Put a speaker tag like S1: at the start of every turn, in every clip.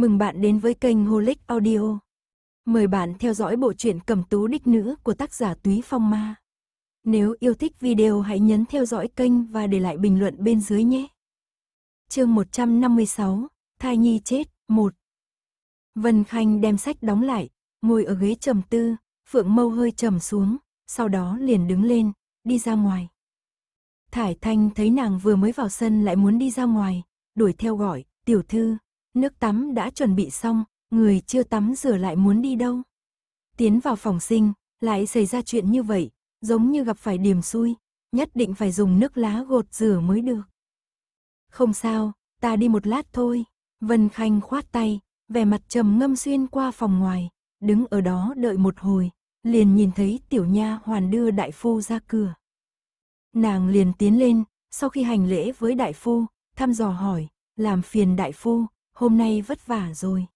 S1: Mừng bạn đến với kênh Holic Audio. Mời bạn theo dõi bộ truyện Cẩm Tú Đích Nữ của tác giả Túy Phong Ma. Nếu yêu thích video hãy nhấn theo dõi kênh và để lại bình luận bên dưới nhé. Chương 156, Thai Nhi chết, 1 Vân Khanh đem sách đóng lại, ngồi ở ghế trầm tư, phượng mâu hơi trầm xuống, sau đó liền đứng lên, đi ra ngoài. Thải Thanh thấy nàng vừa mới vào sân lại muốn đi ra ngoài, đuổi theo gọi, tiểu thư, Nước tắm đã chuẩn bị xong, người chưa tắm rửa lại muốn đi đâu. Tiến vào phòng sinh, lại xảy ra chuyện như vậy, giống như gặp phải điểm xui, nhất định phải dùng nước lá gột rửa mới được. Không sao, ta đi một lát thôi. Vân Khanh khoát tay, vẻ mặt trầm ngâm xuyên qua phòng ngoài, đứng ở đó đợi một hồi, liền nhìn thấy tiểu nha hoàn đưa đại phu ra cửa. Nàng liền tiến lên, sau khi hành lễ với đại phu, thăm dò hỏi, làm phiền đại phu, hôm nay vất vả rồi.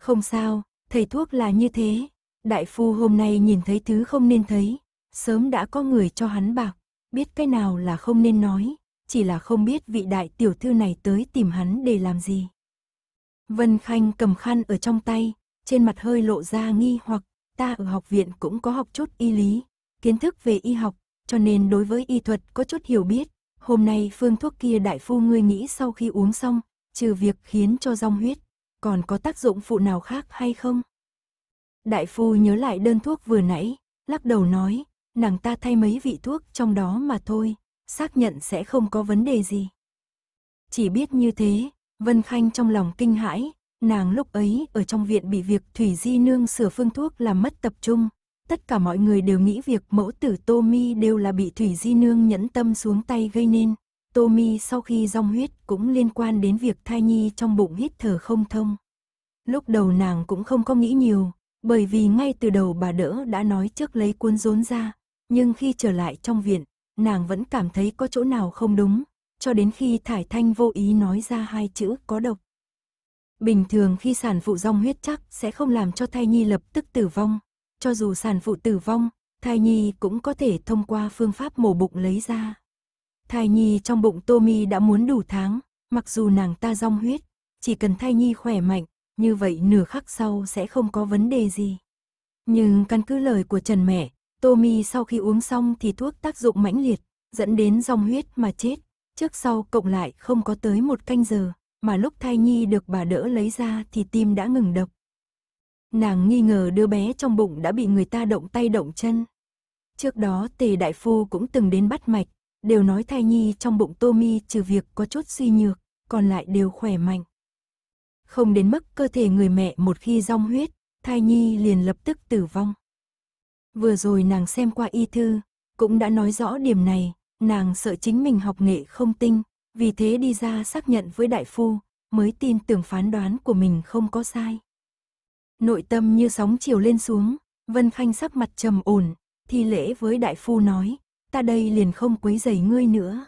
S1: Không sao, thầy thuốc là như thế, đại phu hôm nay nhìn thấy thứ không nên thấy, sớm đã có người cho hắn bạc, biết cái nào là không nên nói, chỉ là không biết vị đại tiểu thư này tới tìm hắn để làm gì. Vân Khanh cầm khăn ở trong tay, trên mặt hơi lộ ra nghi hoặc ta ở học viện cũng có học chút y lý, kiến thức về y học, cho nên đối với y thuật có chút hiểu biết. Hôm nay phương thuốc kia đại phu ngươi nghĩ sau khi uống xong, trừ việc khiến cho rong huyết, còn có tác dụng phụ nào khác hay không? Đại phu nhớ lại đơn thuốc vừa nãy, lắc đầu nói, nàng ta thay mấy vị thuốc trong đó mà thôi, xác nhận sẽ không có vấn đề gì. Chỉ biết như thế, Vân Khanh trong lòng kinh hãi, nàng lúc ấy ở trong viện bị việc Thủy Di Nương sửa phương thuốc làm mất tập trung. Tất cả mọi người đều nghĩ việc mẫu tử Tô Mi đều là bị Thủy Di Nương nhẫn tâm xuống tay gây nên, Tommy sau khi rong huyết cũng liên quan đến việc thai nhi trong bụng hít thở không thông. Lúc đầu nàng cũng không có nghĩ nhiều, bởi vì ngay từ đầu bà đỡ đã nói trước lấy cuốn rốn ra, nhưng khi trở lại trong viện, nàng vẫn cảm thấy có chỗ nào không đúng, cho đến khi thải thanh vô ý nói ra hai chữ có độc. Bình thường khi sản phụ rong huyết chắc sẽ không làm cho thai nhi lập tức tử vong, cho dù sản phụ tử vong, thai nhi cũng có thể thông qua phương pháp mổ bụng lấy ra. Thai nhi trong bụng Tommy đã muốn đủ tháng, mặc dù nàng ta rong huyết, chỉ cần thai nhi khỏe mạnh, như vậy nửa khắc sau sẽ không có vấn đề gì. Nhưng căn cứ lời của Trần mẹ, Tommy sau khi uống xong thì thuốc tác dụng mãnh liệt, dẫn đến rong huyết mà chết, trước sau cộng lại không có tới một canh giờ, mà lúc thai nhi được bà đỡ lấy ra thì tim đã ngừng đập. Nàng nghi ngờ đứa bé trong bụng đã bị người ta động tay động chân. Trước đó tề đại phu cũng từng đến bắt mạch, đều nói thai nhi trong bụng Tommy trừ việc có chút suy nhược, còn lại đều khỏe mạnh. Không đến mức cơ thể người mẹ một khi rong huyết, thai nhi liền lập tức tử vong. Vừa rồi nàng xem qua y thư, cũng đã nói rõ điểm này, nàng sợ chính mình học nghệ không tinh, vì thế đi ra xác nhận với đại phu, mới tin tưởng phán đoán của mình không có sai. Nội tâm như sóng chiều lên xuống, Vân Khanh sắc mặt trầm ổn, thi lễ với đại phu nói, ta đây liền không quấy rầy ngươi nữa.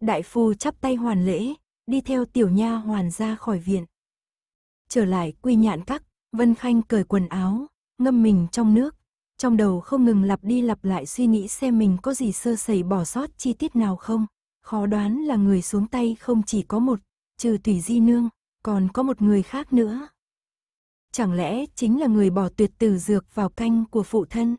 S1: Đại phu chắp tay hoàn lễ, đi theo tiểu nha hoàn ra khỏi viện. Trở lại quy nhạn các, Vân Khanh cởi quần áo, ngâm mình trong nước, trong đầu không ngừng lặp đi lặp lại suy nghĩ xem mình có gì sơ sẩy bỏ sót chi tiết nào không. Khó đoán là người xuống tay không chỉ có một, trừ thủy Di Nương, còn có một người khác nữa. Chẳng lẽ chính là người bỏ tuyệt tử dược vào canh của phụ thân?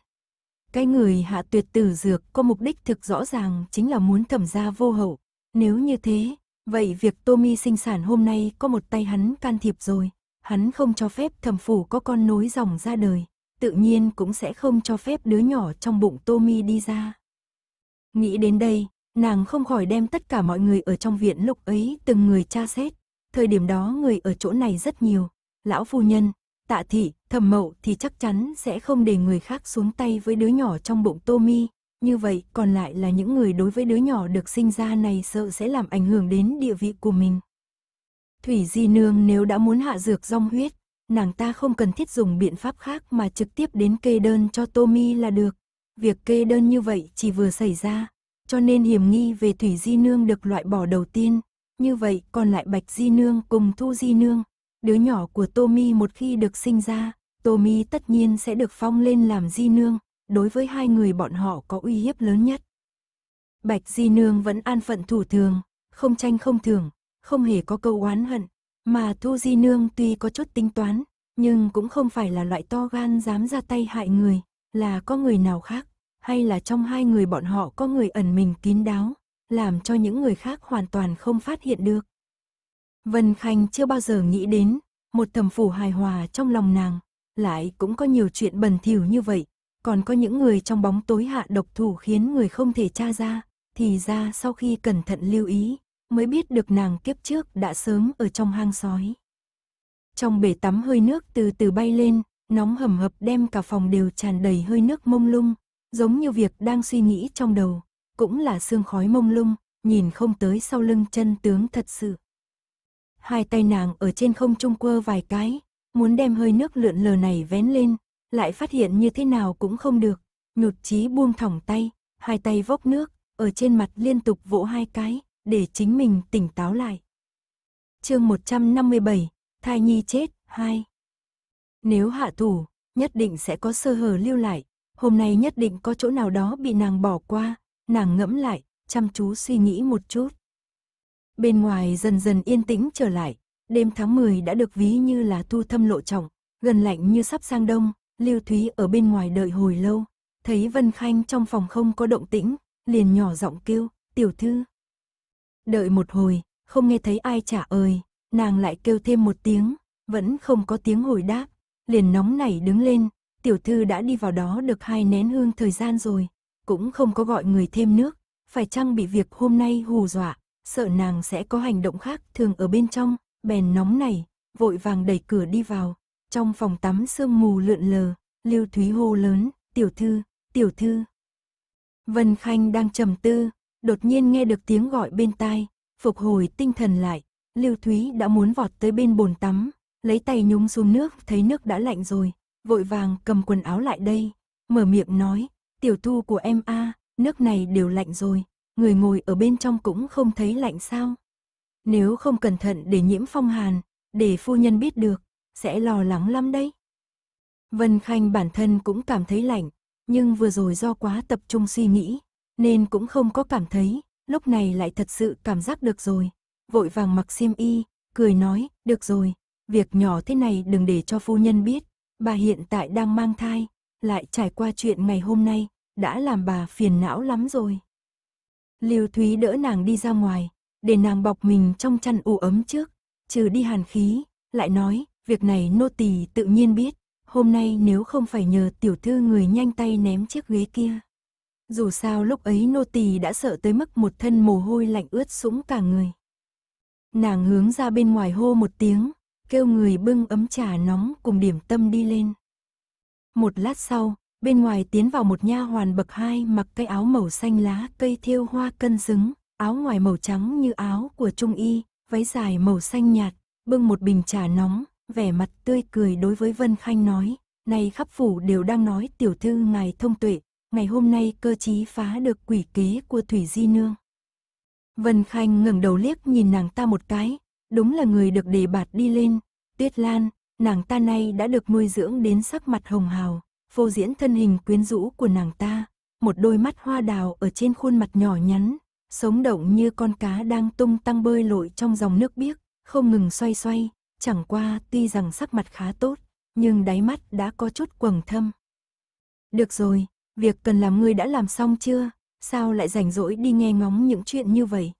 S1: Cái người hạ tuyệt tử dược có mục đích thực rõ ràng chính là muốn thẩm gia vô hậu. Nếu như thế, vậy việc Tommy sinh sản hôm nay có một tay hắn can thiệp rồi. Hắn không cho phép thẩm phủ có con nối dòng ra đời, tự nhiên cũng sẽ không cho phép đứa nhỏ trong bụng Tommy đi ra. Nghĩ đến đây, nàng không khỏi đem tất cả mọi người ở trong viện lúc ấy từng người tra xét. Thời điểm đó người ở chỗ này rất nhiều, lão phu nhân, tạ thị, thẩm mậu thì chắc chắn sẽ không để người khác xuống tay với đứa nhỏ trong bụng Tommy. Như vậy, còn lại là những người đối với đứa nhỏ được sinh ra này sợ sẽ làm ảnh hưởng đến địa vị của mình. Thủy Di Nương nếu đã muốn hạ dược rong huyết, nàng ta không cần thiết dùng biện pháp khác mà trực tiếp đến kê đơn cho Tommy là được. Việc kê đơn như vậy chỉ vừa xảy ra, cho nên hiểm nghi về Thủy Di Nương được loại bỏ đầu tiên. Như vậy còn lại Bạch Di Nương cùng Thu Di Nương, Đứa nhỏ của Tommy một khi được sinh ra, Tommy tất nhiên sẽ được phong lên làm di nương, đối với hai người bọn họ có uy hiếp lớn nhất. Bạch di nương vẫn an phận thủ thường, không tranh không thường, không hề có câu oán hận, mà Thu di nương tuy có chút tính toán, nhưng cũng không phải là loại to gan dám ra tay hại người, là có người nào khác, hay là trong hai người bọn họ có người ẩn mình kín đáo, làm cho những người khác hoàn toàn không phát hiện được. Vân Khanh chưa bao giờ nghĩ đến, một thầm phủ hài hòa trong lòng nàng, lại cũng có nhiều chuyện bẩn thỉu như vậy, còn có những người trong bóng tối hạ độc thủ khiến người không thể tra ra, thì ra sau khi cẩn thận lưu ý, mới biết được nàng kiếp trước đã sớm ở trong hang sói. Trong bể tắm hơi nước từ từ bay lên, nóng hầm hập đem cả phòng đều tràn đầy hơi nước mông lung, giống như việc đang suy nghĩ trong đầu, cũng là sương khói mông lung, nhìn không tới sau lưng chân tướng thật sự. Hai tay nàng ở trên không trung quơ vài cái, muốn đem hơi nước lượn lờ này vén lên, lại phát hiện như thế nào cũng không được. Nhụt chí buông thỏng tay, hai tay vốc nước, ở trên mặt liên tục vỗ hai cái, để chính mình tỉnh táo lại. chương 157, Thai Nhi chết, 2 Nếu hạ thủ, nhất định sẽ có sơ hở lưu lại, hôm nay nhất định có chỗ nào đó bị nàng bỏ qua, nàng ngẫm lại, chăm chú suy nghĩ một chút. Bên ngoài dần dần yên tĩnh trở lại, đêm tháng 10 đã được ví như là thu thâm lộ trọng, gần lạnh như sắp sang đông, Lưu Thúy ở bên ngoài đợi hồi lâu, thấy Vân Khanh trong phòng không có động tĩnh, liền nhỏ giọng kêu, tiểu thư. Đợi một hồi, không nghe thấy ai trả ơi, nàng lại kêu thêm một tiếng, vẫn không có tiếng hồi đáp, liền nóng nảy đứng lên, tiểu thư đã đi vào đó được hai nén hương thời gian rồi, cũng không có gọi người thêm nước, phải chăng bị việc hôm nay hù dọa, sợ nàng sẽ có hành động khác thường ở bên trong, bèn nóng này, vội vàng đẩy cửa đi vào. Trong phòng tắm sương mù lượn lờ, Lưu Thúy hô lớn, tiểu thư, tiểu thư. Vân Khanh đang trầm tư, đột nhiên nghe được tiếng gọi bên tai, phục hồi tinh thần lại, Lưu Thúy đã muốn vọt tới bên bồn tắm, lấy tay nhúng xuống nước, thấy nước đã lạnh rồi, vội vàng cầm quần áo lại đây, mở miệng nói, tiểu thu của em a, nước này đều lạnh rồi, người ngồi ở bên trong cũng không thấy lạnh sao. Nếu không cẩn thận để nhiễm phong hàn, để phu nhân biết được, sẽ lo lắng lắm đấy. Vân Khanh bản thân cũng cảm thấy lạnh, nhưng vừa rồi do quá tập trung suy nghĩ, nên cũng không có cảm thấy, lúc này lại thật sự cảm giác được rồi. Vội vàng mặc xiêm y, cười nói, được rồi, việc nhỏ thế này đừng để cho phu nhân biết, bà hiện tại đang mang thai, lại trải qua chuyện ngày hôm nay, đã làm bà phiền não lắm rồi. Liêu Thúy đỡ nàng đi ra ngoài, để nàng bọc mình trong chăn ủ ấm trước, trừ đi hàn khí, lại nói, việc này nô tỳ tự nhiên biết, hôm nay nếu không phải nhờ tiểu thư người nhanh tay ném chiếc ghế kia. Dù sao lúc ấy nô tỳ đã sợ tới mức một thân mồ hôi lạnh ướt sũng cả người. Nàng hướng ra bên ngoài hô một tiếng, kêu người bưng ấm trà nóng cùng điểm tâm đi lên. Một lát sau, Bên ngoài tiến vào một nha hoàn bậc hai mặc cái áo màu xanh lá cây thiêu hoa cân xứng, áo ngoài màu trắng như áo của trung y, váy dài màu xanh nhạt, bưng một bình trà nóng, vẻ mặt tươi cười đối với Vân Khanh nói, này khắp phủ đều đang nói tiểu thư ngài thông tuệ, ngày hôm nay cơ chí phá được quỷ kế của Thủy Di Nương. Vân Khanh ngẩng đầu liếc nhìn nàng ta một cái, đúng là người được đề bạt đi lên, Tuyết Lan, nàng ta nay đã được nuôi dưỡng đến sắc mặt hồng hào, vô diễn thân hình quyến rũ của nàng ta, một đôi mắt hoa đào ở trên khuôn mặt nhỏ nhắn, sống động như con cá đang tung tăng bơi lội trong dòng nước biếc, không ngừng xoay xoay, chẳng qua tuy rằng sắc mặt khá tốt, nhưng đáy mắt đã có chút quầng thâm. Được rồi, việc cần làm ngươi đã làm xong chưa, sao lại rảnh rỗi đi nghe ngóng những chuyện như vậy?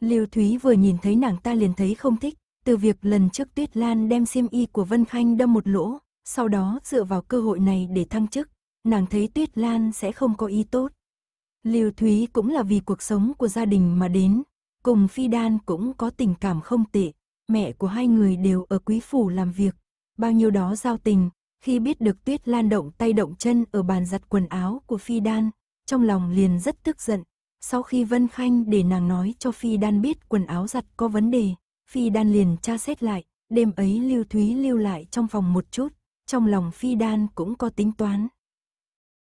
S1: Liêu Thúy vừa nhìn thấy nàng ta liền thấy không thích, từ việc lần trước Tuyết Lan đem xiêm y của Vân Khanh đâm một lỗ, sau đó dựa vào cơ hội này để thăng chức, nàng thấy Tuyết Lan sẽ không có ý tốt. Lưu Thúy cũng là vì cuộc sống của gia đình mà đến, cùng Phi Đan cũng có tình cảm không tệ, mẹ của hai người đều ở quý phủ làm việc, bao nhiêu đó giao tình, khi biết được Tuyết Lan động tay động chân ở bàn giặt quần áo của Phi Đan, trong lòng liền rất tức giận. Sau khi Vân Khanh để nàng nói cho Phi Đan biết quần áo giặt có vấn đề, Phi Đan liền tra xét lại, đêm ấy Lưu Thúy lưu lại trong phòng một chút, trong lòng phi đan cũng có tính toán.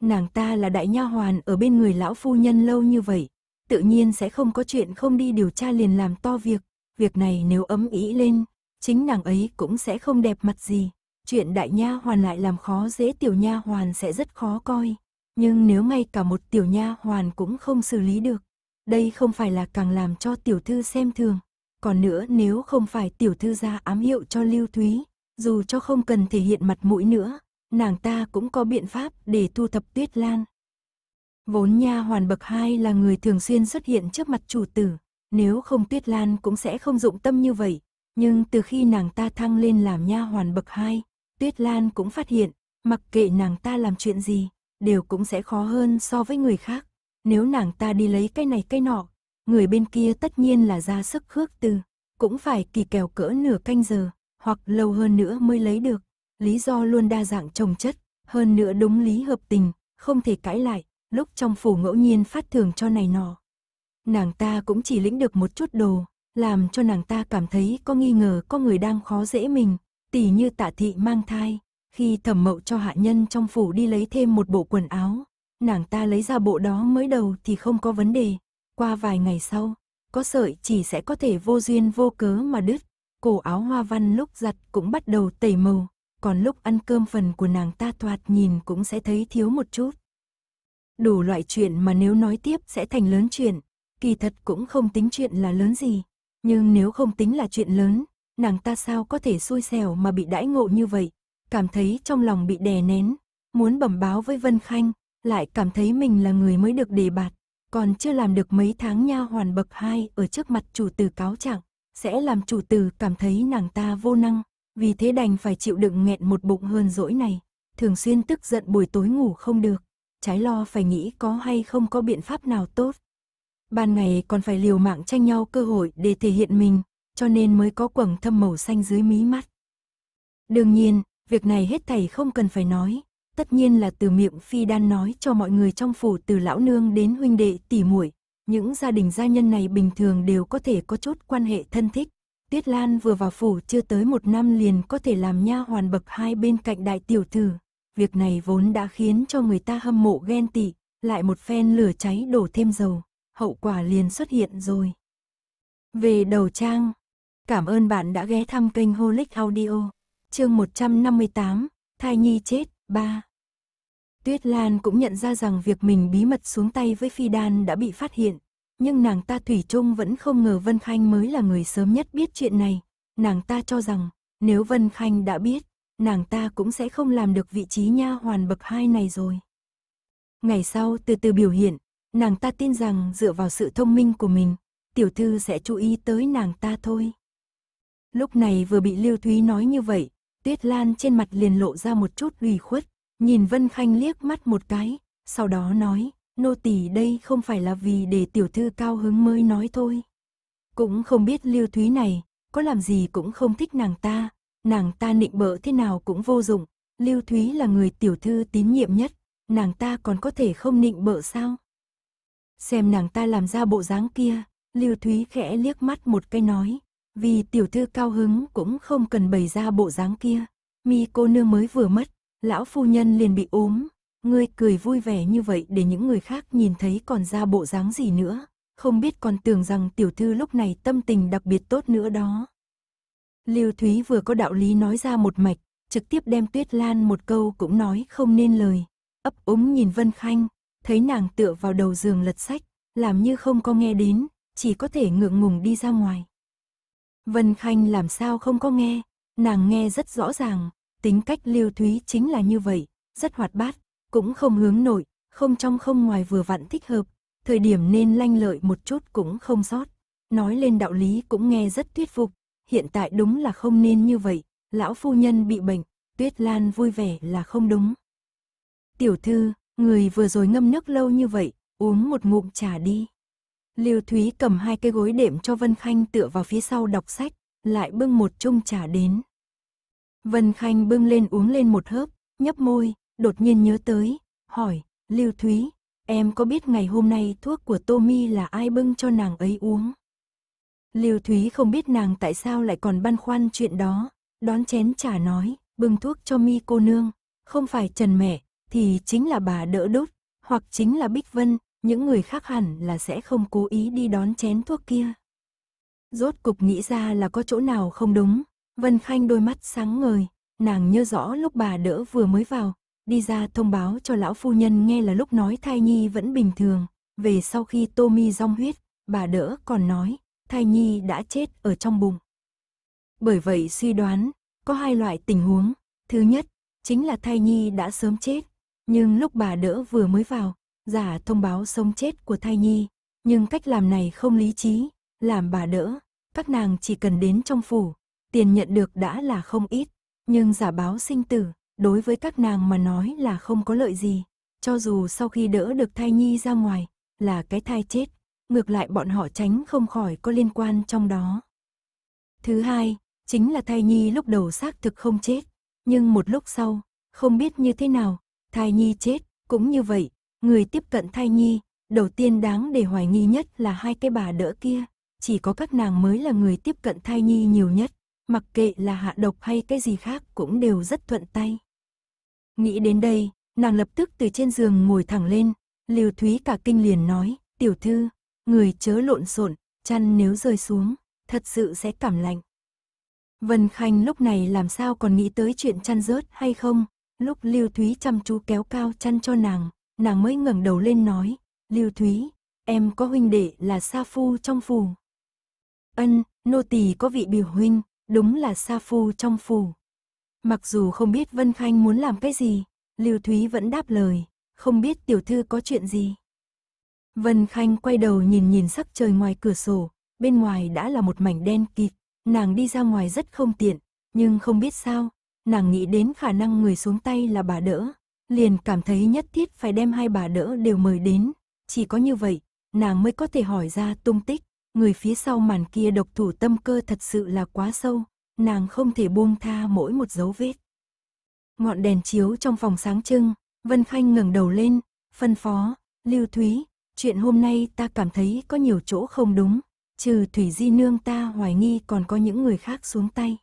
S1: Nàng ta là đại nha hoàn ở bên người lão phu nhân lâu như vậy, tự nhiên sẽ không có chuyện không đi điều tra liền làm to việc, việc này nếu ấm ý lên, chính nàng ấy cũng sẽ không đẹp mặt gì. Chuyện đại nha hoàn lại làm khó dễ tiểu nha hoàn sẽ rất khó coi, nhưng nếu ngay cả một tiểu nha hoàn cũng không xử lý được, đây không phải là càng làm cho tiểu thư xem thường. Còn nữa nếu không phải tiểu thư ra ám hiệu cho Lưu Thúy, dù cho không cần thể hiện mặt mũi nữa, nàng ta cũng có biện pháp để thu thập tuyết lan. Vốn nha hoàn bậc hai là người thường xuyên xuất hiện trước mặt chủ tử, nếu không tuyết lan cũng sẽ không dụng tâm như vậy, nhưng từ khi nàng ta thăng lên làm nha hoàn bậc hai, tuyết lan cũng phát hiện, mặc kệ nàng ta làm chuyện gì, đều cũng sẽ khó hơn so với người khác. Nếu nàng ta đi lấy cái này cái nọ, người bên kia tất nhiên là ra sức khước từ, cũng phải kỳ kèo cỡ nửa canh giờ, hoặc lâu hơn nữa mới lấy được. Lý do luôn đa dạng trồng chất, hơn nữa đúng lý hợp tình, không thể cãi lại, lúc trong phủ ngẫu nhiên phát thưởng cho này nọ. Nàng ta cũng chỉ lĩnh được một chút đồ, làm cho nàng ta cảm thấy có nghi ngờ có người đang khó dễ mình, tỉ như tạ thị mang thai. Khi thẩm mậu cho hạ nhân trong phủ đi lấy thêm một bộ quần áo, nàng ta lấy ra bộ đó mới đầu thì không có vấn đề. Qua vài ngày sau, có sợi chỉ sẽ có thể vô duyên vô cớ mà đứt cổ áo hoa văn lúc giặt cũng bắt đầu tẩy màu, còn lúc ăn cơm phần của nàng ta thoạt nhìn cũng sẽ thấy thiếu một chút. Đủ loại chuyện mà nếu nói tiếp sẽ thành lớn chuyện, kỳ thật cũng không tính chuyện là lớn gì, nhưng nếu không tính là chuyện lớn, nàng ta sao có thể xui xẻo mà bị đãi ngộ như vậy, cảm thấy trong lòng bị đè nén, muốn bẩm báo với Vân Khanh, lại cảm thấy mình là người mới được đề bạt, còn chưa làm được mấy tháng nha hoàn bậc hai ở trước mặt chủ tử cáo trạng sẽ làm chủ tử cảm thấy nàng ta vô năng, vì thế đành phải chịu đựng nghẹn một bụng hơn dỗi này, thường xuyên tức giận buổi tối ngủ không được, trái lo phải nghĩ có hay không có biện pháp nào tốt. Ban ngày còn phải liều mạng tranh nhau cơ hội để thể hiện mình, cho nên mới có quầng thâm màu xanh dưới mí mắt. Đương nhiên, việc này hết thầy không cần phải nói, tất nhiên là từ miệng phi đan nói cho mọi người trong phủ từ lão nương đến huynh đệ tỉ muội, những gia đình gia nhân này bình thường đều có thể có chút quan hệ thân thích. Tuyết Lan vừa vào phủ chưa tới một năm liền có thể làm nha hoàn bậc hai bên cạnh đại tiểu thư. Việc này vốn đã khiến cho người ta hâm mộ ghen tị, lại một phen lửa cháy đổ thêm dầu, hậu quả liền xuất hiện rồi. Về đầu trang, cảm ơn bạn đã ghé thăm kênh Holic Audio, chương 158, Thai Nhi chết, 3. Tuyết Lan cũng nhận ra rằng việc mình bí mật xuống tay với Phi Đan đã bị phát hiện, nhưng nàng ta Thủy chung vẫn không ngờ Vân Khanh mới là người sớm nhất biết chuyện này. Nàng ta cho rằng, nếu Vân Khanh đã biết, nàng ta cũng sẽ không làm được vị trí nha hoàn bậc hai này rồi. Ngày sau từ từ biểu hiện, nàng ta tin rằng dựa vào sự thông minh của mình, tiểu thư sẽ chú ý tới nàng ta thôi. Lúc này vừa bị Lưu Thúy nói như vậy, Tuyết Lan trên mặt liền lộ ra một chút ủy khuất, Nhìn Vân Khanh liếc mắt một cái, sau đó nói, nô tỳ đây không phải là vì để tiểu thư cao hứng mới nói thôi. Cũng không biết Lưu Thúy này, có làm gì cũng không thích nàng ta, nàng ta nịnh bợ thế nào cũng vô dụng, Lưu Thúy là người tiểu thư tín nhiệm nhất, nàng ta còn có thể không nịnh bợ sao? Xem nàng ta làm ra bộ dáng kia, Lưu Thúy khẽ liếc mắt một cái nói, vì tiểu thư cao hứng cũng không cần bày ra bộ dáng kia, mi cô nương mới vừa mất, lão phu nhân liền bị ốm. Ngươi cười vui vẻ như vậy để những người khác nhìn thấy còn ra bộ dáng gì nữa, không biết còn tưởng rằng tiểu thư lúc này tâm tình đặc biệt tốt nữa đó. Lưu Thúy vừa có đạo lý nói ra một mạch, trực tiếp đem Tuyết Lan một câu cũng nói không nên lời. Ấp úng nhìn Vân Khanh, thấy nàng tựa vào đầu giường lật sách, làm như không có nghe đến, chỉ có thể ngượng ngùng đi ra ngoài. Vân Khanh làm sao không có nghe, nàng nghe rất rõ ràng, tính cách Lưu Thúy chính là như vậy, rất hoạt bát, cũng không hướng nội, không trong không ngoài vừa vặn thích hợp, thời điểm nên lanh lợi một chút cũng không sót. Nói lên đạo lý cũng nghe rất thuyết phục, hiện tại đúng là không nên như vậy, lão phu nhân bị bệnh, Tuyết Lan vui vẻ là không đúng. Tiểu thư, người vừa rồi ngâm nước lâu như vậy, uống một ngụm trà đi. Liêu Thúy cầm hai cái gối đệm cho Vân Khanh tựa vào phía sau đọc sách, lại bưng một chung trà đến. Vân Khanh bưng lên uống lên một hớp, nhấp môi, đột nhiên nhớ tới, hỏi, Lưu Thúy, em có biết ngày hôm nay thuốc của Tommy là ai bưng cho nàng ấy uống? Lưu Thúy không biết nàng tại sao lại còn băn khoăn chuyện đó, đón chén trà nói, bưng thuốc cho mi cô nương, không phải Trần mẹ, thì chính là bà đỡ đốt, hoặc chính là Bích Vân, những người khác hẳn là sẽ không cố ý đi đón chén thuốc kia. Rốt cục nghĩ ra là có chỗ nào không đúng, Vân Khanh đôi mắt sáng ngời, nàng nhớ rõ lúc bà đỡ vừa mới vào, đi ra thông báo cho lão phu nhân nghe là lúc nói thai nhi vẫn bình thường, về sau khi tô mi rong huyết, bà đỡ còn nói, thai nhi đã chết ở trong bụng. Bởi vậy suy đoán, có hai loại tình huống, thứ nhất, chính là thai nhi đã sớm chết, nhưng lúc bà đỡ vừa mới vào, giả thông báo sống chết của thai nhi, nhưng cách làm này không lý trí, làm bà đỡ, các nàng chỉ cần đến trong phủ, tiền nhận được đã là không ít, nhưng giả báo sinh tử, đối với các nàng mà nói là không có lợi gì, cho dù sau khi đỡ được thai nhi ra ngoài, là cái thai chết, ngược lại bọn họ tránh không khỏi có liên quan trong đó. Thứ hai, chính là thai nhi lúc đầu xác thực không chết, nhưng một lúc sau, không biết như thế nào, thai nhi chết, cũng như vậy, người tiếp cận thai nhi, đầu tiên đáng để hoài nghi nhất là hai cái bà đỡ kia, chỉ có các nàng mới là người tiếp cận thai nhi nhiều nhất mặc kệ là hạ độc hay cái gì khác cũng đều rất thuận tay. Nghĩ đến đây, nàng lập tức từ trên giường ngồi thẳng lên, Liều Thúy cả kinh liền nói, tiểu thư, người chớ lộn xộn, chăn nếu rơi xuống, thật sự sẽ cảm lạnh. Vân Khanh lúc này làm sao còn nghĩ tới chuyện chăn rớt hay không, lúc Lưu Thúy chăm chú kéo cao chăn cho nàng, nàng mới ngẩng đầu lên nói, Lưu Thúy, em có huynh đệ là Sa Phu trong phù. Ân, nô tỳ có vị biểu huynh, đúng là xa phu trong phủ. Mặc dù không biết Vân Khanh muốn làm cái gì, Lưu Thúy vẫn đáp lời, không biết tiểu thư có chuyện gì. Vân Khanh quay đầu nhìn nhìn sắc trời ngoài cửa sổ, bên ngoài đã là một mảnh đen kịt, nàng đi ra ngoài rất không tiện, nhưng không biết sao, nàng nghĩ đến khả năng người xuống tay là bà đỡ, liền cảm thấy nhất thiết phải đem hai bà đỡ đều mời đến, chỉ có như vậy, nàng mới có thể hỏi ra tung tích người phía sau màn kia độc thủ tâm cơ thật sự là quá sâu, nàng không thể buông tha mỗi một dấu vết. Ngọn đèn chiếu trong phòng sáng trưng, Vân Khanh ngẩng đầu lên, phân phó, Lưu Thúy, chuyện hôm nay ta cảm thấy có nhiều chỗ không đúng, trừ Thủy Di Nương ta hoài nghi còn có những người khác xuống tay.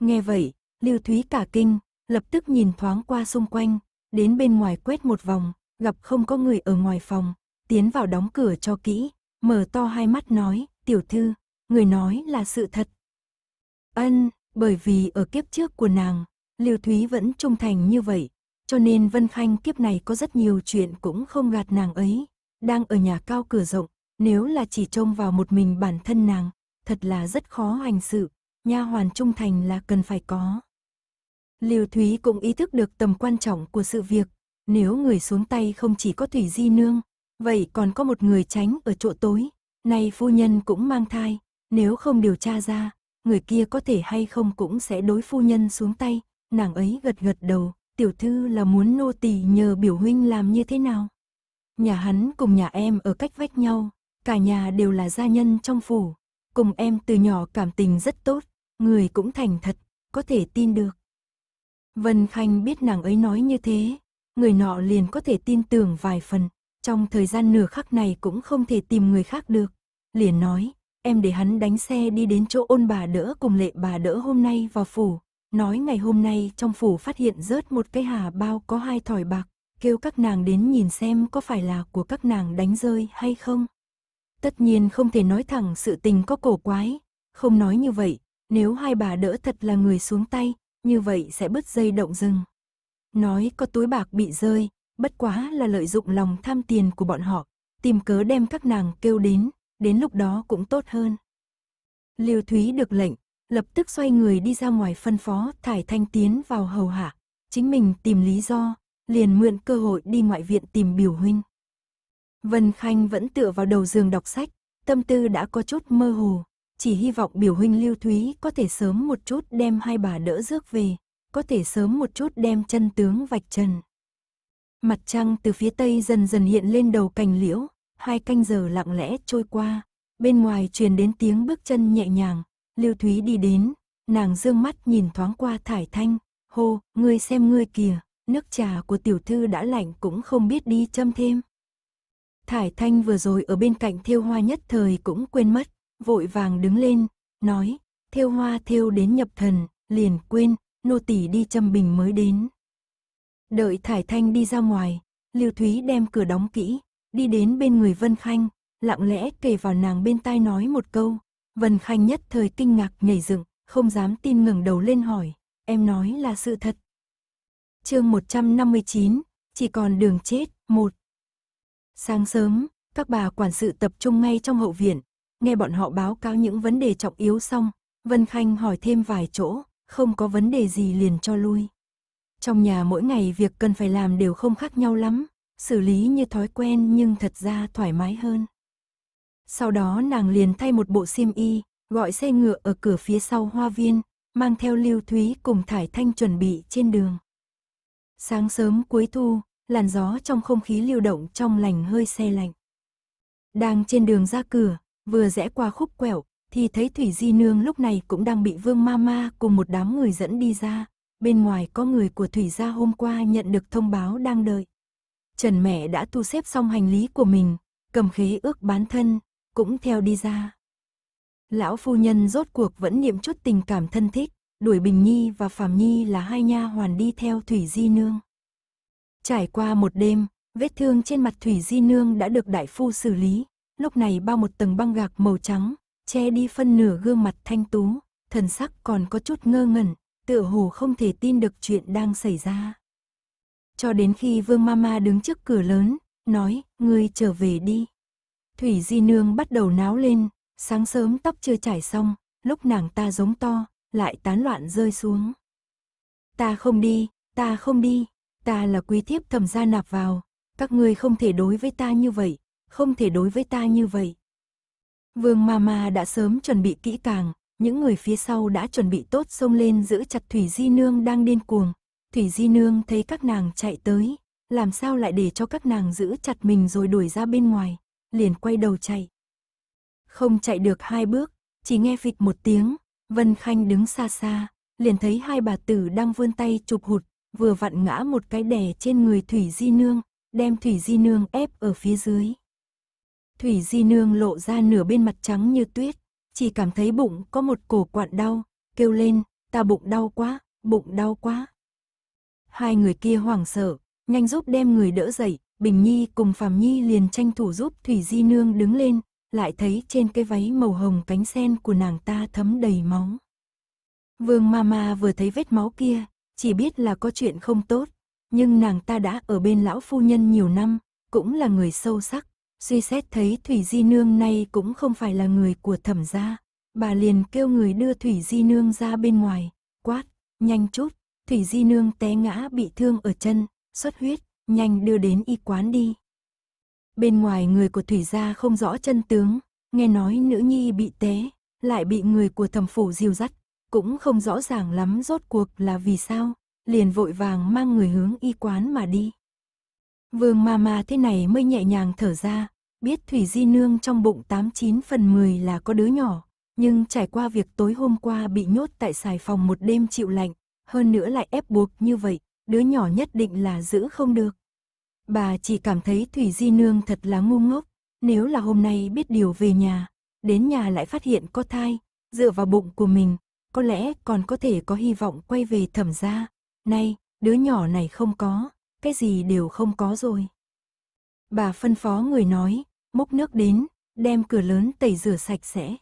S1: Nghe vậy, Lưu Thúy cả kinh, lập tức nhìn thoáng qua xung quanh, đến bên ngoài quét một vòng, gặp không có người ở ngoài phòng, tiến vào đóng cửa cho kỹ, mở to hai mắt nói, tiểu thư, người nói là sự thật. Ân, bởi vì ở kiếp trước của nàng, Liêu Thúy vẫn trung thành như vậy, cho nên Vân Khanh kiếp này có rất nhiều chuyện cũng không gạt nàng ấy. Đang ở nhà cao cửa rộng, nếu là chỉ trông vào một mình bản thân nàng, thật là rất khó hành sự, nha hoàn trung thành là cần phải có. Liêu Thúy cũng ý thức được tầm quan trọng của sự việc, nếu người xuống tay không chỉ có Thủy Di Nương, Vậy còn có một người tránh ở chỗ tối, nay phu nhân cũng mang thai, nếu không điều tra ra, người kia có thể hay không cũng sẽ đối phu nhân xuống tay, nàng ấy gật gật đầu, tiểu thư là muốn nô tỳ nhờ biểu huynh làm như thế nào. Nhà hắn cùng nhà em ở cách vách nhau, cả nhà đều là gia nhân trong phủ, cùng em từ nhỏ cảm tình rất tốt, người cũng thành thật, có thể tin được. Vân Khanh biết nàng ấy nói như thế, người nọ liền có thể tin tưởng vài phần, trong thời gian nửa khắc này cũng không thể tìm người khác được. Liền nói, em để hắn đánh xe đi đến chỗ ôn bà đỡ cùng lệ bà đỡ hôm nay vào phủ. Nói ngày hôm nay trong phủ phát hiện rớt một cái hà bao có hai thỏi bạc, kêu các nàng đến nhìn xem có phải là của các nàng đánh rơi hay không. Tất nhiên không thể nói thẳng sự tình có cổ quái, không nói như vậy, nếu hai bà đỡ thật là người xuống tay, như vậy sẽ bứt dây động rừng. Nói có túi bạc bị rơi, bất quá là lợi dụng lòng tham tiền của bọn họ, tìm cớ đem các nàng kêu đến, đến lúc đó cũng tốt hơn. Liêu Thúy được lệnh, lập tức xoay người đi ra ngoài phân phó Thải Thanh tiến vào hầu hạ, chính mình tìm lý do, liền mượn cơ hội đi ngoại viện tìm biểu huynh. Vân Khanh vẫn tựa vào đầu giường đọc sách, tâm tư đã có chút mơ hồ, chỉ hy vọng biểu huynh Lưu Thúy có thể sớm một chút đem hai bà đỡ rước về, có thể sớm một chút đem chân tướng vạch trần. Mặt trăng từ phía tây dần dần hiện lên đầu cành liễu, hai canh giờ lặng lẽ trôi qua, bên ngoài truyền đến tiếng bước chân nhẹ nhàng, Lưu Thúy đi đến, nàng dương mắt nhìn thoáng qua thải thanh, hô, ngươi xem ngươi kìa, nước trà của tiểu thư đã lạnh cũng không biết đi châm thêm. Thải thanh vừa rồi ở bên cạnh thiêu hoa nhất thời cũng quên mất, vội vàng đứng lên, nói, thiêu hoa thiêu đến nhập thần, liền quên, nô tỳ đi châm bình mới đến. Đợi Thải Thanh đi ra ngoài, Lưu Thúy đem cửa đóng kỹ, đi đến bên người Vân Khanh, lặng lẽ kề vào nàng bên tai nói một câu. Vân Khanh nhất thời kinh ngạc nhảy dựng, không dám tin ngẩng đầu lên hỏi, em nói là sự thật. chương 159, chỉ còn đường chết, một Sáng sớm, các bà quản sự tập trung ngay trong hậu viện, nghe bọn họ báo cáo những vấn đề trọng yếu xong, Vân Khanh hỏi thêm vài chỗ, không có vấn đề gì liền cho lui. Trong nhà mỗi ngày việc cần phải làm đều không khác nhau lắm, xử lý như thói quen nhưng thật ra thoải mái hơn. Sau đó nàng liền thay một bộ xiêm y, gọi xe ngựa ở cửa phía sau hoa viên, mang theo Lưu Thúy cùng Thải Thanh chuẩn bị trên đường. Sáng sớm cuối thu, làn gió trong không khí lưu động trong lành hơi xe lạnh. Đang trên đường ra cửa, vừa rẽ qua khúc quẹo, thì thấy Thủy Di Nương lúc này cũng đang bị Vương Ma Ma cùng một đám người dẫn đi ra, bên ngoài có người của Thủy gia hôm qua nhận được thông báo đang đợi. Trần mẹ đã thu xếp xong hành lý của mình, cầm khế ước bán thân, cũng theo đi ra. Lão phu nhân rốt cuộc vẫn niệm chút tình cảm thân thích, đuổi Bình Nhi và Phạm Nhi là hai nha hoàn đi theo Thủy Di Nương. Trải qua một đêm, vết thương trên mặt Thủy Di Nương đã được đại phu xử lý, lúc này bao một tầng băng gạc màu trắng, che đi phân nửa gương mặt thanh tú, thần sắc còn có chút ngơ ngẩn, tựa hồ không thể tin được chuyện đang xảy ra. Cho đến khi Vương Mama đứng trước cửa lớn, nói, ngươi trở về đi. Thủy Di Nương bắt đầu náo lên, sáng sớm tóc chưa trải xong, lúc nàng ta giống to, lại tán loạn rơi xuống. Ta không đi, ta không đi, ta là quý thiếp thầm gia nạp vào, các ngươi không thể đối với ta như vậy, không thể đối với ta như vậy. Vương Mama đã sớm chuẩn bị kỹ càng, những người phía sau đã chuẩn bị tốt xông lên giữ chặt Thủy Di Nương đang điên cuồng. Thủy Di Nương thấy các nàng chạy tới, làm sao lại để cho các nàng giữ chặt mình rồi đuổi ra bên ngoài, liền quay đầu chạy. Không chạy được hai bước, chỉ nghe vịt một tiếng, Vân Khanh đứng xa xa, liền thấy hai bà tử đang vươn tay chụp hụt, vừa vặn ngã một cái đè trên người Thủy Di Nương, đem Thủy Di Nương ép ở phía dưới. Thủy Di Nương lộ ra nửa bên mặt trắng như tuyết, chỉ cảm thấy bụng có một cổ quặn đau, kêu lên, ta bụng đau quá, bụng đau quá. Hai người kia hoảng sợ, nhanh giúp đem người đỡ dậy, Bình Nhi cùng Phạm Nhi liền tranh thủ giúp Thủy Di Nương đứng lên, lại thấy trên cái váy màu hồng cánh sen của nàng ta thấm đầy máu. Vương Mama vừa thấy vết máu kia, chỉ biết là có chuyện không tốt, nhưng nàng ta đã ở bên lão phu nhân nhiều năm, cũng là người sâu sắc, suy xét thấy Thủy Di Nương nay cũng không phải là người của thẩm gia, bà liền kêu người đưa Thủy Di Nương ra bên ngoài, quát, nhanh chút, Thủy Di Nương té ngã bị thương ở chân, xuất huyết, nhanh đưa đến y quán đi. Bên ngoài người của Thủy gia không rõ chân tướng, nghe nói nữ nhi bị té, lại bị người của thẩm phủ diều dắt, cũng không rõ ràng lắm rốt cuộc là vì sao, liền vội vàng mang người hướng y quán mà đi. Vương ma ma thế này mới nhẹ nhàng thở ra, biết Thủy Di Nương trong bụng 89 phần 10 là có đứa nhỏ, nhưng trải qua việc tối hôm qua bị nhốt tại xài phòng một đêm chịu lạnh, hơn nữa lại ép buộc như vậy, đứa nhỏ nhất định là giữ không được. Bà chỉ cảm thấy Thủy Di Nương thật là ngu ngốc, nếu là hôm nay biết điều về nhà, đến nhà lại phát hiện có thai, dựa vào bụng của mình, có lẽ còn có thể có hy vọng quay về thẩm gia. Nay, đứa nhỏ này không có, cái gì đều không có rồi. Bà phân phó người nói, múc nước đến, đem cửa lớn tẩy rửa sạch sẽ.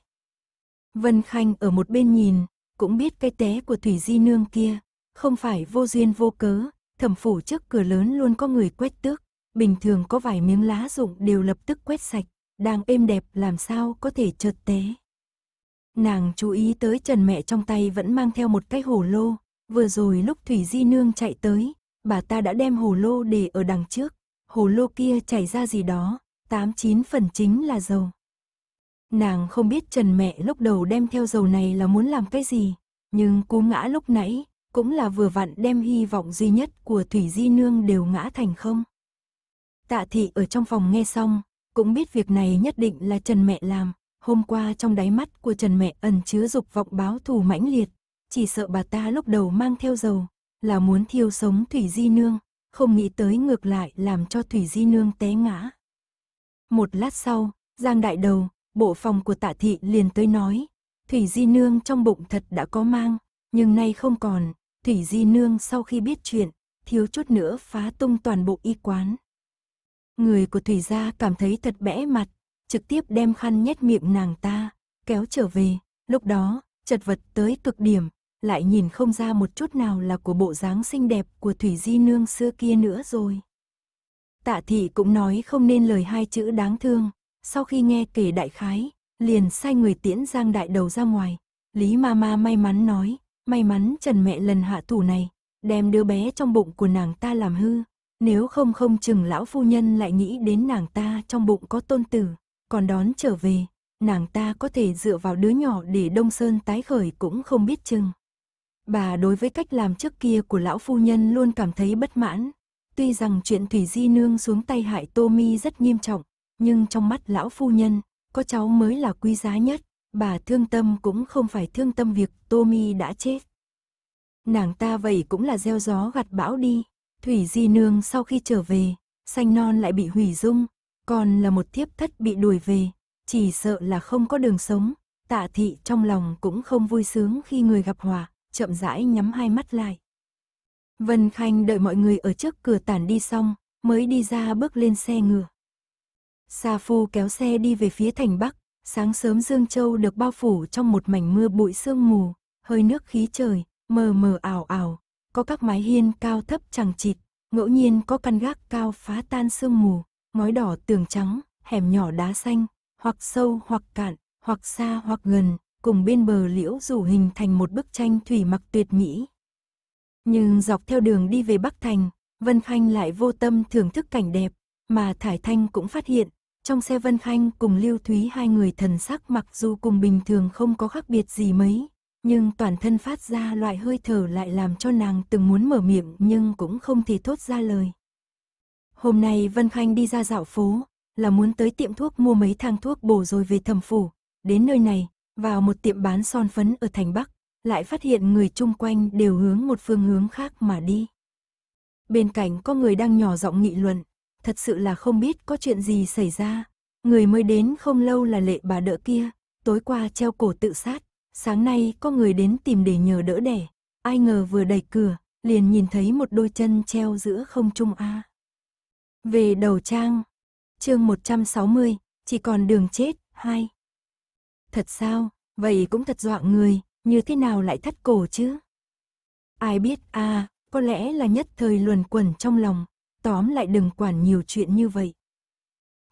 S1: Vân Khanh ở một bên nhìn, cũng biết cái té của Thủy Di Nương kia, không phải vô duyên vô cớ, thẩm phủ trước cửa lớn luôn có người quét tước, bình thường có vài miếng lá rụng đều lập tức quét sạch, đang êm đẹp làm sao có thể chợt té. Nàng chú ý tới Trần mẹ trong tay vẫn mang theo một cái hồ lô, vừa rồi lúc Thủy Di Nương chạy tới, bà ta đã đem hồ lô để ở đằng trước, hồ lô kia chảy ra gì đó, tám chín phần chính là dầu. Nàng không biết Trần mẹ lúc đầu đem theo dầu này là muốn làm cái gì, nhưng cú ngã lúc nãy cũng là vừa vặn đem hy vọng duy nhất của Thủy Di Nương đều ngã thành không. Tạ thị ở trong phòng nghe xong, cũng biết việc này nhất định là Trần mẹ làm, hôm qua trong đáy mắt của Trần mẹ ẩn chứa dục vọng báo thù mãnh liệt, chỉ sợ bà ta lúc đầu mang theo dầu, là muốn thiêu sống Thủy Di Nương, không nghĩ tới ngược lại làm cho Thủy Di Nương té ngã. Một lát sau, Giang Đại Đầu, bộ phòng của Tạ Thị liền tới nói. Thủy Di Nương trong bụng thật đã có mang, nhưng nay không còn. Thủy Di Nương sau khi biết chuyện, thiếu chút nữa phá tung toàn bộ y quán. Người của Thủy Gia cảm thấy thật bẽ mặt, trực tiếp đem khăn nhét miệng nàng ta, kéo trở về. Lúc đó, chật vật tới cực điểm, lại nhìn không ra một chút nào là của bộ dáng xinh đẹp của Thủy Di Nương xưa kia nữa rồi. Tạ thị cũng nói không nên lời hai chữ đáng thương, sau khi nghe kể đại khái, liền sai người tiễn Giang Đại Đầu ra ngoài. Lý ma ma may mắn nói, may mắn Trần mẹ lần hạ thủ này, đem đứa bé trong bụng của nàng ta làm hư, nếu không không chừng lão phu nhân lại nghĩ đến nàng ta trong bụng có tôn tử, còn đón trở về, nàng ta có thể dựa vào đứa nhỏ để Đông Sơn tái khởi cũng không biết chừng. Bà đối với cách làm trước kia của lão phu nhân luôn cảm thấy bất mãn, Tuy rằng chuyện Thủy Di Nương xuống tay hại Tommy rất nghiêm trọng, nhưng trong mắt lão phu nhân, có cháu mới là quý giá nhất, bà thương tâm cũng không phải thương tâm việc Tommy đã chết. Nàng ta vậy cũng là gieo gió gặt bão đi, Thủy Di Nương sau khi trở về, xanh non lại bị hủy dung, còn là một thiếp thất bị đuổi về, chỉ sợ là không có đường sống, tạ thị trong lòng cũng không vui sướng khi người gặp hòa, chậm rãi nhắm hai mắt lại. Vân Khanh đợi mọi người ở trước cửa tản đi xong, mới đi ra bước lên xe ngựa. Sa Phu kéo xe đi về phía thành Bắc, sáng sớm Dương Châu được bao phủ trong một mảnh mưa bụi sương mù, hơi nước khí trời, mờ mờ ảo ảo, có các mái hiên cao thấp chẳng chịt, ngẫu nhiên có căn gác cao phá tan sương mù, ngói đỏ tường trắng, hẻm nhỏ đá xanh, hoặc sâu hoặc cạn, hoặc xa hoặc gần, cùng bên bờ liễu rủ hình thành một bức tranh thủy mặc tuyệt mỹ, nhưng dọc theo đường đi về Bắc Thành, Vân Khanh lại vô tâm thưởng thức cảnh đẹp, mà Thải Thanh cũng phát hiện, trong xe Vân Khanh cùng Lưu Thúy hai người thần sắc mặc dù cùng bình thường không có khác biệt gì mấy, nhưng toàn thân phát ra loại hơi thở lại làm cho nàng từng muốn mở miệng nhưng cũng không thể thốt ra lời. Hôm nay Vân Khanh đi ra dạo phố, là muốn tới tiệm thuốc mua mấy thang thuốc bổ rồi về thẩm phủ, đến nơi này, vào một tiệm bán son phấn ở thành Bắc, lại phát hiện người chung quanh đều hướng một phương hướng khác mà đi. Bên cạnh có người đang nhỏ giọng nghị luận, thật sự là không biết có chuyện gì xảy ra. Người mới đến không lâu là lệ bà đỡ kia, tối qua treo cổ tự sát, sáng nay có người đến tìm để nhờ đỡ đẻ, ai ngờ vừa đẩy cửa, liền nhìn thấy một đôi chân treo giữa không trung A. Về đầu trang, chương 160, chỉ còn đường chết, hai Thật sao, vậy cũng thật dọa người, như thế nào lại thắt cổ chứ? Ai biết a, à, có lẽ là nhất thời luồn quẩn trong lòng, tóm lại đừng quản nhiều chuyện như vậy.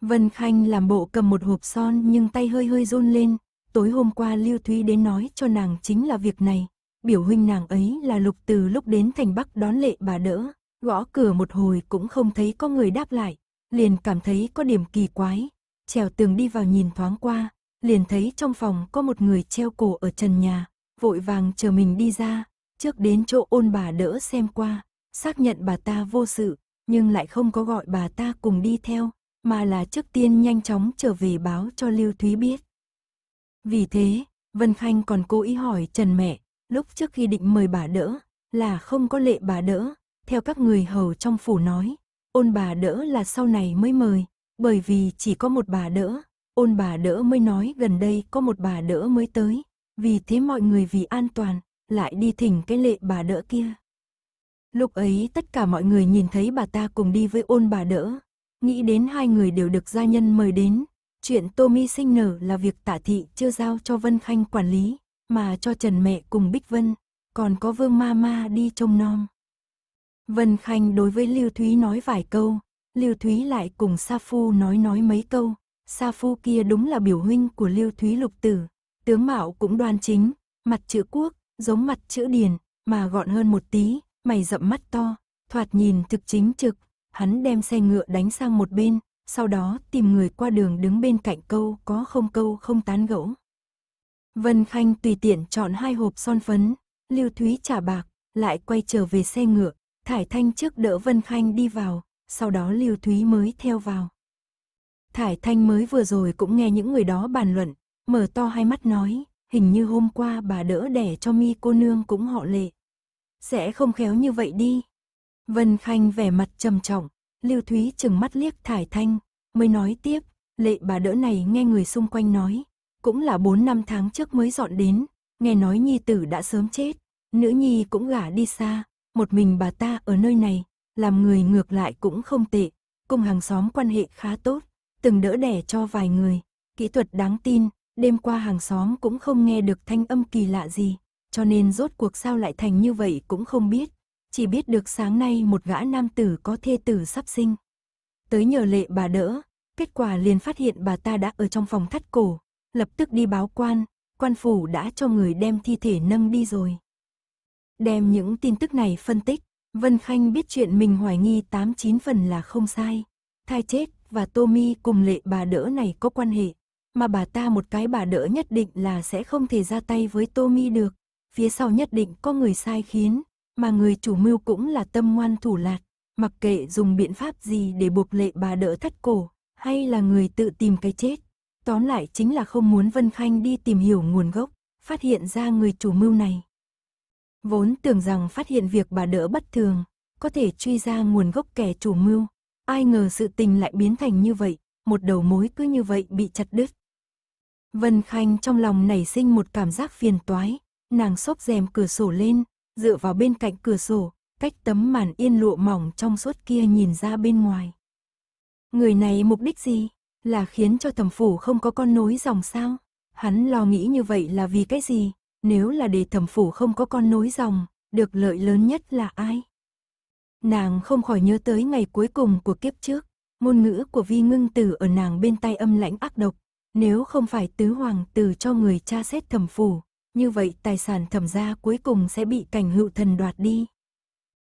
S1: Vân Khanh làm bộ cầm một hộp son nhưng tay hơi hơi run lên, tối hôm qua Lưu Thúy đến nói cho nàng chính là việc này, biểu huynh nàng ấy là Lục Từ lúc đến thành Bắc đón lệ bà đỡ, gõ cửa một hồi cũng không thấy có người đáp lại, liền cảm thấy có điểm kỳ quái, trèo tường đi vào nhìn thoáng qua, liền thấy trong phòng có một người treo cổ ở trần nhà, vội vàng chờ mình đi ra, trước đến chỗ ôn bà đỡ xem qua, xác nhận bà ta vô sự, nhưng lại không có gọi bà ta cùng đi theo, mà là trước tiên nhanh chóng trở về báo cho Lưu Thúy biết. Vì thế, Vân Khanh còn cố ý hỏi Trần mẹ, lúc trước khi định mời bà đỡ, là không có lệ bà đỡ, theo các người hầu trong phủ nói, ôn bà đỡ là sau này mới mời, bởi vì chỉ có một bà đỡ, ôn bà đỡ mới nói gần đây có một bà đỡ mới tới, vì thế mọi người vì an toàn, lại đi thỉnh cái lệ bà đỡ kia. Lúc ấy tất cả mọi người nhìn thấy bà ta cùng đi với ôn bà đỡ. Nghĩ đến hai người đều được gia nhân mời đến. Chuyện Tommy sinh nở là việc tả thị chưa giao cho Vân Khanh quản lý, mà cho Trần mẹ cùng Bích Vân, còn có Vương Ma Ma đi trông nom. Vân Khanh đối với Lưu Thúy nói vài câu, Lưu Thúy lại cùng Sa Phu nói nói mấy câu. Sa Phu kia đúng là biểu huynh của Lưu Thúy Lục Tử, tướng mạo cũng đoan chính, mặt chữ quốc, giống mặt chữ điền, mà gọn hơn một tí, mày rậm mắt to, thoạt nhìn thực chính trực, hắn đem xe ngựa đánh sang một bên, sau đó tìm người qua đường đứng bên cạnh câu có không câu không tán gẫu. Vân Khanh tùy tiện chọn hai hộp son phấn, Lưu Thúy trả bạc, lại quay trở về xe ngựa, Thải Thanh trước đỡ Vân Khanh đi vào, sau đó Lưu Thúy mới theo vào. Thải Thanh mới vừa rồi cũng nghe những người đó bàn luận, mở to hai mắt nói, hình như hôm qua bà đỡ đẻ cho mi cô nương cũng họ lệ. Sẽ không khéo như vậy đi. Vân Khanh vẻ mặt trầm trọng, Lưu Thúy chừng mắt liếc Thải Thanh, mới nói tiếp, lệ bà đỡ này nghe người xung quanh nói, cũng là 4 năm tháng trước mới dọn đến, nghe nói nhi tử đã sớm chết, nữ nhi cũng gả đi xa, một mình bà ta ở nơi này, làm người ngược lại cũng không tệ, cùng hàng xóm quan hệ khá tốt, từng đỡ đẻ cho vài người, kỹ thuật đáng tin, đêm qua hàng xóm cũng không nghe được thanh âm kỳ lạ gì, cho nên rốt cuộc sao lại thành như vậy cũng không biết, chỉ biết được sáng nay một gã nam tử có thê tử sắp sinh. Tới nhờ lệ bà đỡ, kết quả liền phát hiện bà ta đã ở trong phòng thắt cổ, lập tức đi báo quan, quan phủ đã cho người đem thi thể nâng đi rồi. Đem những tin tức này phân tích, Vân Khanh biết chuyện mình hoài nghi 89 phần là không sai. Thai chết và Tommy cùng lệ bà đỡ này có quan hệ mà bà ta một cái bà đỡ nhất định là sẽ không thể ra tay với Tommy được. Phía sau nhất định có người sai khiến, mà người chủ mưu cũng là tâm ngoan thủ lạt, mặc kệ dùng biện pháp gì để buộc lệ bà đỡ thắt cổ, hay là người tự tìm cái chết. Tóm lại chính là không muốn Vân Khanh đi tìm hiểu nguồn gốc, phát hiện ra người chủ mưu này. Vốn tưởng rằng phát hiện việc bà đỡ bất thường, có thể truy ra nguồn gốc kẻ chủ mưu, ai ngờ sự tình lại biến thành như vậy, một đầu mối cứ như vậy bị chặt đứt. Vân Khanh trong lòng nảy sinh một cảm giác phiền toái, nàng xốc rèm cửa sổ lên, dựa vào bên cạnh cửa sổ, cách tấm màn yên lụa mỏng trong suốt kia nhìn ra bên ngoài. Người này mục đích gì? Là khiến cho thẩm phủ không có con nối dòng sao? Hắn lo nghĩ như vậy là vì cái gì? Nếu là để thẩm phủ không có con nối dòng, được lợi lớn nhất là ai? Nàng không khỏi nhớ tới ngày cuối cùng của kiếp trước, ngôn ngữ của vi ngưng tử ở nàng bên tay âm lãnh ác độc, nếu không phải tứ hoàng tử cho người cha xét thẩm phủ, như vậy tài sản thẩm gia cuối cùng sẽ bị cảnh hữu thần đoạt đi.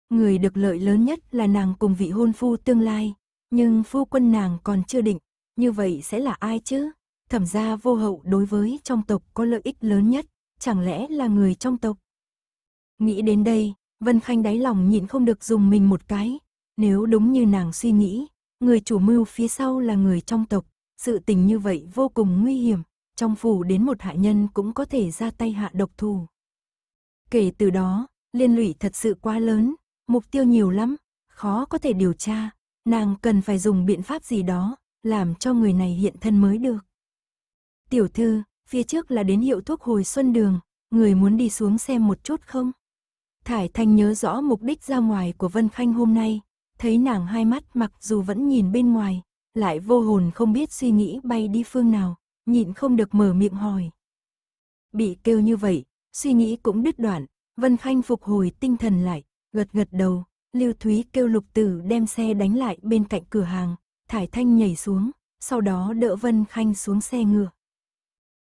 S1: Người được lợi lớn nhất là nàng cùng vị hôn phu tương lai, nhưng phu quân nàng còn chưa định, như vậy sẽ là ai chứ? Thẩm gia vô hậu đối với trong tộc có lợi ích lớn nhất, chẳng lẽ là người trong tộc? Nghĩ đến đây, Vân Khanh đáy lòng nhịn không được dùng mình một cái, nếu đúng như nàng suy nghĩ, người chủ mưu phía sau là người trong tộc, sự tình như vậy vô cùng nguy hiểm, trong phủ đến một hạ nhân cũng có thể ra tay hạ độc thù. Kể từ đó, liên lụy thật sự quá lớn, mục tiêu nhiều lắm, khó có thể điều tra, nàng cần phải dùng biện pháp gì đó, làm cho người này hiện thân mới được. Tiểu thư, phía trước là đến hiệu thuốc hồi xuân đường, người muốn đi xuống xem một chút không? Thải Thanh nhớ rõ mục đích ra ngoài của Vân Khanh hôm nay, thấy nàng hai mắt mặc dù vẫn nhìn bên ngoài, lại vô hồn không biết suy nghĩ bay đi phương nào, nhịn không được mở miệng hỏi. Bị kêu như vậy, suy nghĩ cũng đứt đoạn, Vân Khanh phục hồi tinh thần lại, gật gật đầu, Lưu Thúy kêu lục tử đem xe đánh lại bên cạnh cửa hàng, Thải Thanh nhảy xuống, sau đó đỡ Vân Khanh xuống xe ngựa.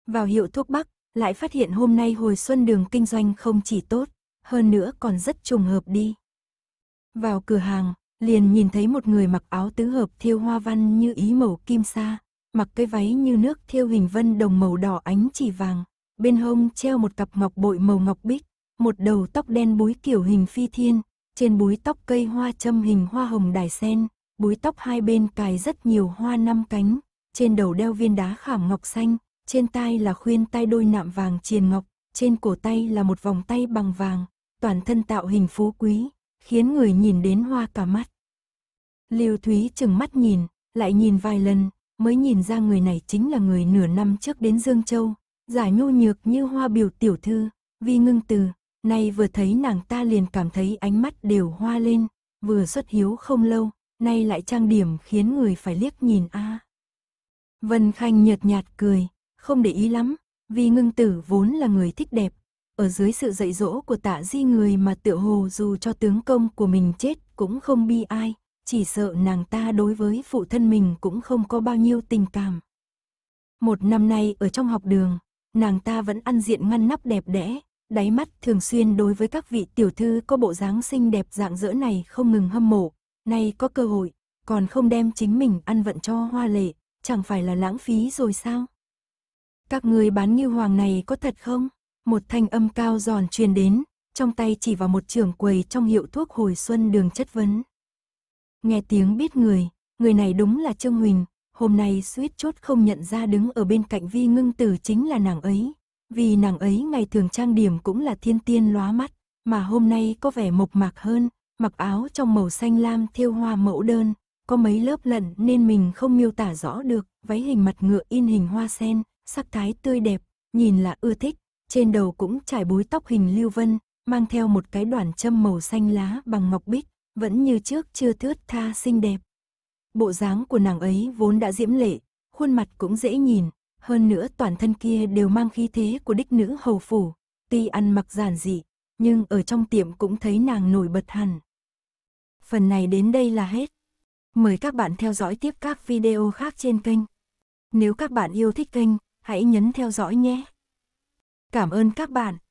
S1: Vào hiệu thuốc Bắc, lại phát hiện hôm nay hồi xuân đường kinh doanh không chỉ tốt, hơn nữa còn rất trùng hợp đi. Vào cửa hàng, liền nhìn thấy một người mặc áo tứ hợp thiêu hoa văn như ý màu kim sa, mặc cái váy như nước thiêu hình vân đồng màu đỏ ánh chỉ vàng, bên hông treo một cặp ngọc bội màu ngọc bích, một đầu tóc đen búi kiểu hình phi thiên, trên búi tóc cây hoa châm hình hoa hồng đài sen, búi tóc hai bên cài rất nhiều hoa năm cánh, trên đầu đeo viên đá khảm ngọc xanh, trên tai là khuyên tai đôi nạm vàng triền ngọc, trên cổ tay là một vòng tay bằng vàng, toàn thân tạo hình phú quý, khiến người nhìn đến hoa cả mắt. Lưu Thúy chừng mắt nhìn, lại nhìn vài lần, mới nhìn ra người này chính là người nửa năm trước đến Dương Châu, giả nhu nhược như hoa biểu tiểu thư, vi ngưng từ, nay vừa thấy nàng ta liền cảm thấy ánh mắt đều hoa lên, vừa xuất hiếu không lâu, nay lại trang điểm khiến người phải liếc nhìn a. Vân Khanh nhợt nhạt cười, không để ý lắm, vì ngưng tử vốn là người thích đẹp, ở dưới sự dạy dỗ của tạ di người mà tựa hồ dù cho tướng công của mình chết cũng không bi ai, chỉ sợ nàng ta đối với phụ thân mình cũng không có bao nhiêu tình cảm. Một năm nay ở trong học đường, nàng ta vẫn ăn diện ngăn nắp đẹp đẽ, đáy mắt thường xuyên đối với các vị tiểu thư có bộ dáng xinh đẹp dạng dỡ này không ngừng hâm mộ, nay có cơ hội, còn không đem chính mình ăn vận cho hoa lệ, chẳng phải là lãng phí rồi sao? Các người bán như hoàng này có thật không? một thanh âm cao giòn truyền đến, trong tay chỉ vào một trưởng quầy trong hiệu thuốc hồi xuân đường chất vấn. Nghe tiếng biết người, người này đúng là Trương Huỳnh, hôm nay suýt chốt không nhận ra đứng ở bên cạnh vi ngưng tử chính là nàng ấy. Vì nàng ấy ngày thường trang điểm cũng là thiên tiên lóa mắt, mà hôm nay có vẻ mộc mạc hơn, mặc áo trong màu xanh lam thêu hoa mẫu đơn, có mấy lớp lẩn nên mình không miêu tả rõ được, váy hình mặt ngựa in hình hoa sen, sắc thái tươi đẹp, nhìn là ưa thích, trên đầu cũng trải búi tóc hình lưu vân, mang theo một cái đoàn châm màu xanh lá bằng ngọc bích, vẫn như trước chưa thướt tha xinh đẹp. Bộ dáng của nàng ấy vốn đã diễm lệ, khuôn mặt cũng dễ nhìn, hơn nữa toàn thân kia đều mang khí thế của đích nữ hầu phủ, tuy ăn mặc giản dị, nhưng ở trong tiệm cũng thấy nàng nổi bật hẳn. Phần này đến đây là hết. Mời các bạn theo dõi tiếp các video khác trên kênh. Nếu các bạn yêu thích kênh, hãy nhấn theo dõi nhé. Cảm ơn các bạn.